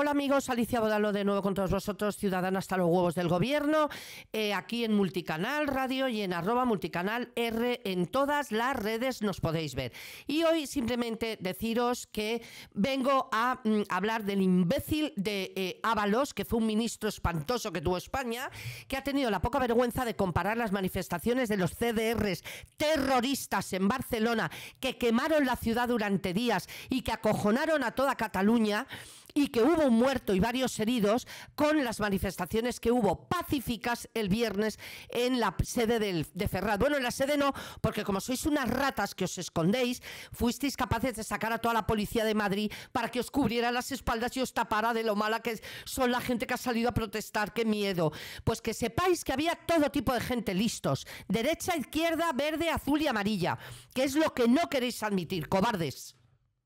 Hola amigos, Alicia Bodalo de nuevo con todos vosotros, ciudadana hasta los huevos del gobierno, eh, aquí en Multicanal Radio y en arroba multicanal R en todas las redes nos podéis ver. Y hoy simplemente deciros que vengo a mm, hablar del imbécil de eh, Ábalos, que fue un ministro espantoso que tuvo España, que ha tenido la poca vergüenza de comparar las manifestaciones de los CDRs terroristas en Barcelona, que quemaron la ciudad durante días y que acojonaron a toda Cataluña, y que hubo un muerto y varios heridos con las manifestaciones que hubo pacíficas el viernes en la sede de Ferrat. Bueno, en la sede no, porque como sois unas ratas que os escondéis, fuisteis capaces de sacar a toda la policía de Madrid para que os cubriera las espaldas y os tapara de lo mala que son la gente que ha salido a protestar. ¡Qué miedo! Pues que sepáis que había todo tipo de gente listos, derecha, izquierda, verde, azul y amarilla, que es lo que no queréis admitir, cobardes.